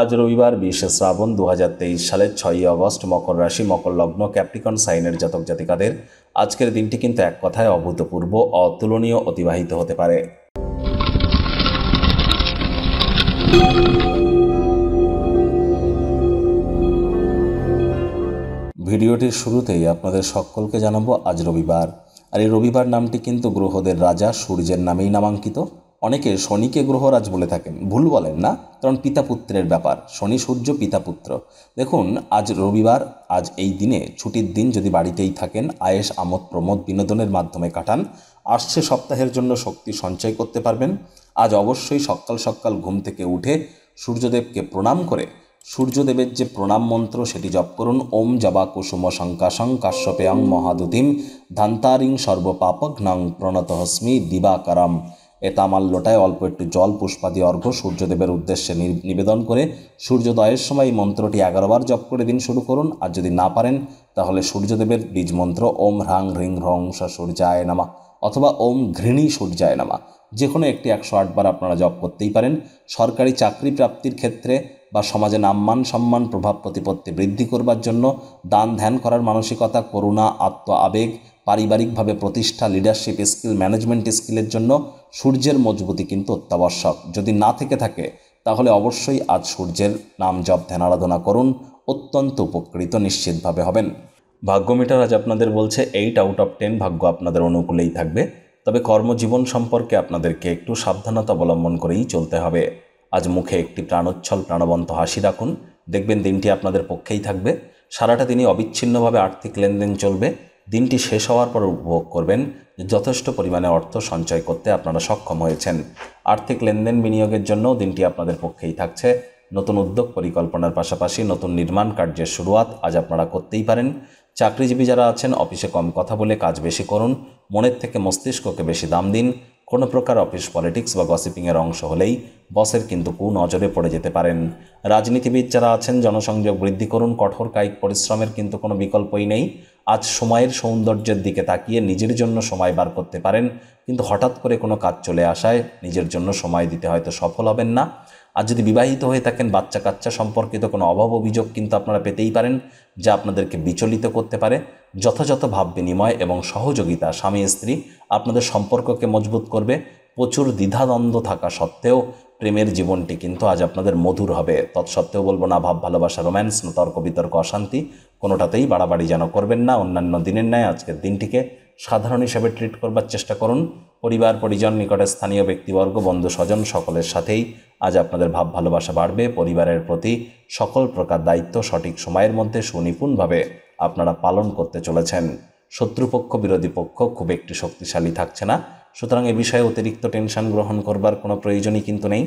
আজ রবিবার বিশে শ্রাবণ দু সালের ছয়ই অগস্ট মকর রাশি মকর লগ্ন ক্যাপ্টিকন সাইনের জাতক জাতিকাদের আজকের দিনটি কিন্তু এক কথায় অভূতপূর্ব অতুলনীয় অতিবাহিত হতে পারে ভিডিওটির শুরুতেই আপনাদের সকলকে জানাবো আজ রবিবার আর এই রবিবার নামটি কিন্তু গ্রহদের রাজা সূর্যের নামেই নামাঙ্কিত অনেকে শনিকে গ্রহরাজ বলে থাকেন ভুল বলেন না কারণ পিতা পুত্রের ব্যাপার শনি সূর্য পিতা পুত্র দেখুন আজ রবিবার আজ এই দিনে ছুটির দিন যদি বাড়িতেই থাকেন আয়েস আমোদ প্রমোদ বিনোদনের মাধ্যমে কাটান আসছে সপ্তাহের জন্য শক্তি সঞ্চয় করতে পারবেন আজ অবশ্যই সকাল সকাল ঘুম থেকে উঠে সূর্যদেবকে প্রণাম করে সূর্যদেবের যে প্রণাম মন্ত্র সেটি জপ করুন ওম জবা কুসুম শঙ্কাশং কাশ্যপেয়ং মহাদুতিম ধান্তারিং সর্বপাপঘ্নং প্রণতহস্মি দিবাকারম এ তামাল লোটায় অল্প একটু জল পুষ্পাদি অর্ঘ্য সূর্যদেবের উদ্দেশ্যে নিবেদন করে সূর্যোদয়ের সময় এই মন্ত্রটি এগারোবার জপ করে দিন শুরু করুন আর যদি না পারেন তাহলে সূর্যদেবের বীজ মন্ত্র ওম হ্রাং হ্রিং হ্রং সূর্যায় নামা অথবা ওম ঘৃণী সূর্যায় নামা যে কোনো একটি একশো আটবার আপনারা জপ করতেই পারেন সরকারি চাকরি প্রাপ্তির ক্ষেত্রে বা সমাজে নামমান সম্মান প্রভাব প্রতিপত্তি বৃদ্ধি করবার জন্য দান ধ্যান করার মানসিকতা করুণা আত্ম আবেগ পারিবারিকভাবে প্রতিষ্ঠা লিডারশিপ স্কিল ম্যানেজমেন্ট স্কিলের জন্য সূর্যের মজবুতি কিন্তু অত্যাবশ্যক যদি না থেকে থাকে তাহলে অবশ্যই আজ সূর্যের নাম জপ ধ্যান আরাধনা করুন অত্যন্ত উপকৃত নিশ্চিতভাবে হবেন ভাগ্য মিটার আজ আপনাদের বলছে এইট আউট অফ টেন ভাগ্য আপনাদের অনুকূলেই থাকবে তবে কর্মজীবন সম্পর্কে আপনাদেরকে একটু সাবধানতা অবলম্বন করেই চলতে হবে আজ মুখে একটি প্রাণোচ্ছল প্রাণবন্ত হাসি রাখুন দেখবেন দিনটি আপনাদের পক্ষেই থাকবে সারাটা দিনই অবিচ্ছিন্নভাবে আর্থিক লেনদেন চলবে দিনটি শেষ হওয়ার পর উপভোগ করবেন যথেষ্ট পরিমাণে অর্থ সঞ্চয় করতে আপনারা সক্ষম হয়েছেন আর্থিক লেনদেন বিনিয়োগের জন্য দিনটি আপনাদের পক্ষেই থাকছে নতুন উদ্যোগ পরিকল্পনার পাশাপাশি নতুন নির্মাণ কার্যের শুরুয়াত আজ আপনারা করতেই পারেন চাকরিজীবী যারা আছেন অফিসে কম কথা বলে কাজ বেশি করুন মনের থেকে মস্তিষ্ককে বেশি দাম দিন কোনো প্রকার অফিস পলিটিক্স বা গসিপিংয়ের অংশ হলেই বসের কিন্তু কু নজরে পড়ে যেতে পারেন রাজনীতিবিদ যারা আছেন জনসংযোগ বৃদ্ধি করুন কঠোর কায়িক পরিশ্রমের কিন্তু কোনো বিকল্পই নেই আজ সময়ের সৌন্দর্যের দিকে তাকিয়ে নিজের জন্য সময় বার করতে পারেন কিন্তু হঠাৎ করে কোনো কাজ চলে আসায় নিজের জন্য সময় দিতে হয়তো সফল হবেন না আর যদি বিবাহিত হয়ে থাকেন বাচ্চা কাচ্চা সম্পর্কিত কোনো অভাব অভিযোগ কিন্তু আপনারা পেতেই পারেন যা আপনাদেরকে বিচলিত করতে পারে যথাযথ ভাব বিনিময় এবং সহযোগিতা স্বামী স্ত্রী আপনাদের সম্পর্ককে মজবুত করবে প্রচুর দ্বিধাদ্বন্দ্ব থাকা সত্ত্বেও প্রেমের জীবনটি কিন্তু আজ আপনাদের মধুর হবে তৎসত্ত্বেও বলবো না ভাব ভালোবাসা রোম্যান্স না তর্ক বিতর্ক অশান্তি কোনোটাতেই বাড়াবাড়ি যেন করবেন না অন্যান্য দিনের ন্যায় আজকের দিনটিকে সাধারণ হিসাবে ট্রিট করবার চেষ্টা করুন পরিবার পরিজন নিকটে স্থানীয় ব্যক্তিবর্গ বন্ধু স্বজন সকলের সাথেই আজ আপনাদের ভাব ভালোবাসা বাড়বে পরিবারের প্রতি সকল প্রকার দায়িত্ব সঠিক সময়ের মধ্যে সুনিপুণভাবে আপনারা পালন করতে চলেছেন শত্রুপক্ষ বিরোধী পক্ষ খুব একটি শক্তিশালী থাকছে না সুতরাং এ বিষয়ে অতিরিক্ত টেনশন গ্রহণ করবার কোনো প্রয়োজনই কিন্তু নেই